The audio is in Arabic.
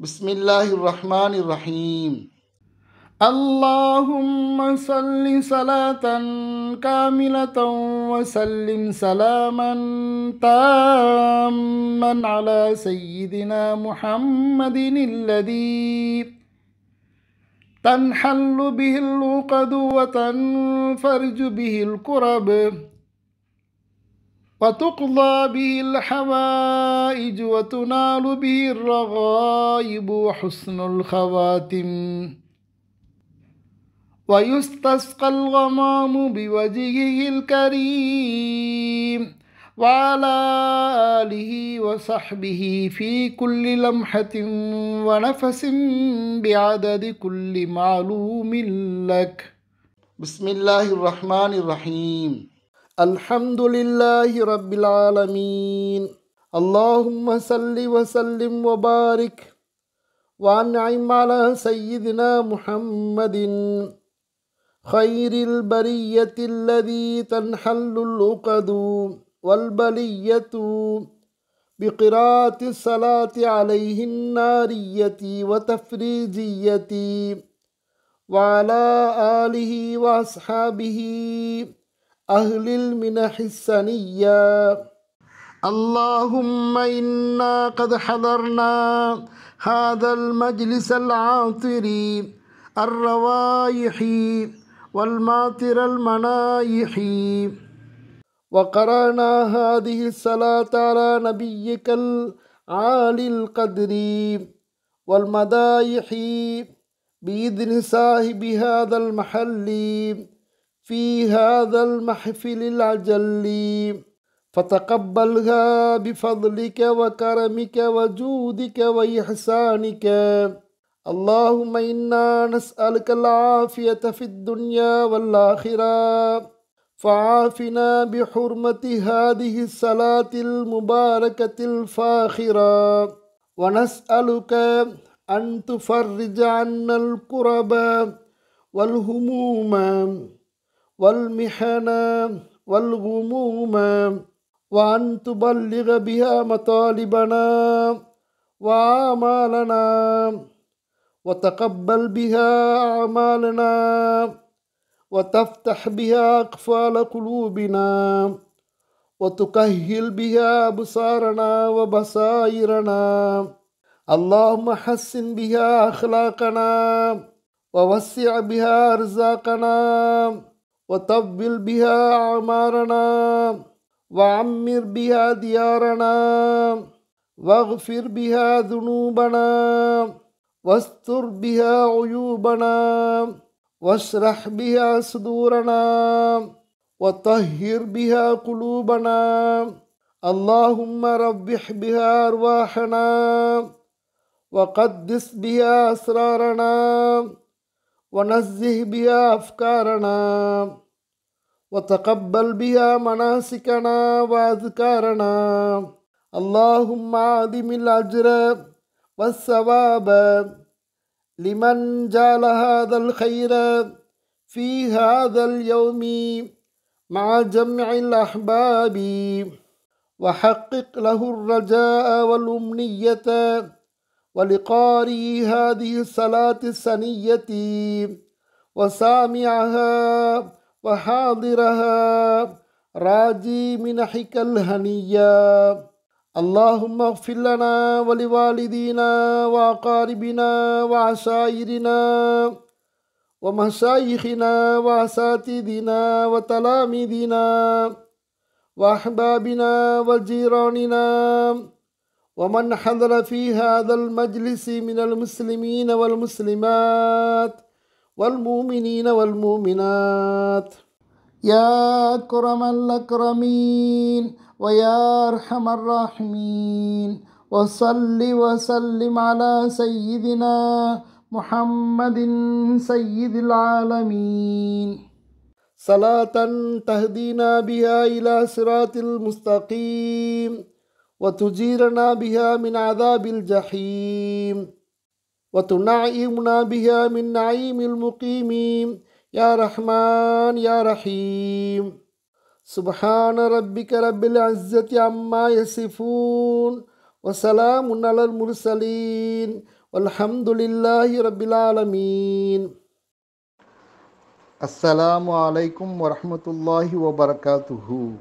بسم الله الرحمن الرحيم اللهم صل صلاة كاملة وسلم سلاما تاما على سيدنا محمد الذي تنحل به العقد وتنفرج به الكرب وتقضى به الحوائج وتنال به الرغائب وحسن الخواتم ويستسقى الغمام بوجهه الكريم وعلى آله وصحبه في كل لمحة ونفس بعدد كل معلوم لك بسم الله الرحمن الرحيم الحمد لله رب العالمين اللهم صل وسلم وبارك وانعم على سيدنا محمد خير البرية الذي تنحل العقد والبلية بقراءة الصلاة عليه النارية وتفريجية وعلى آله وأصحابه أهل المنح السنية اللهم إنا قد حضرنا هذا المجلس العاطر الروائح والماطر المنايح وقرأنا هذه الصلاة على نبيك العالي القدر والمدايح بإذن صاحب هذا المحل في هذا المحفل العجل فتقبلها بفضلك وكرمك وجودك وإحسانك اللهم إنا نسألك العافية في الدنيا والآخرة فعافنا بحرمة هذه الصلاة المباركة الفاخرة ونسألك أن تفرج عنا الكرب والهموم والمحنة والغموم وأن تبلغ بها مطالبنا وآمالنا وتقبل بها أعمالنا وتفتح بها أقفال قلوبنا وتكهل بها أبصارنا وبصائرنا اللهم حسن بها أخلاقنا ووسع بها أرزاقنا وطبل بها أعمارنا وعمر بها ديارنا واغفر بها ذنوبنا واستر بها عيوبنا واشرح بها صدورنا وطهر بها قلوبنا اللهم ربح بها أرواحنا وقدس بها أسرارنا ونزه بها أفكارنا وتقبل بها مناسكنا وأذكارنا اللهم عظم الأجر والثواب لمن جعل هذا الخير في هذا اليوم مع جمع الأحباب وحقق له الرجاء والأمنية ولقارئ هذه الصلاة السنية وسامعها وحاضرها راجي منحك الهنية اللهم اغفر لنا ولوالدينا وأقاربنا وعشائرنا ومشايخنا وأساتذنا وتلاميذنا وأحبابنا وجيراننا ومن حضر في هذا المجلس من المسلمين والمسلمات والمؤمنين والمؤمنات يا أكرم الأكرمين ويا أرحم الراحمين وصل وسلم على سيدنا محمد سيد العالمين صلاة تهدينا بها إلى صراط المستقيم وتجيرنا بها من عذاب الجحيم وتنعمنا بها من نعيم المقيم يا رحمن يا رحيم سبحان ربك رب العزة عما يصفون وسلام على المرسلين والحمد لله رب العالمين السلام عليكم ورحمة الله وبركاته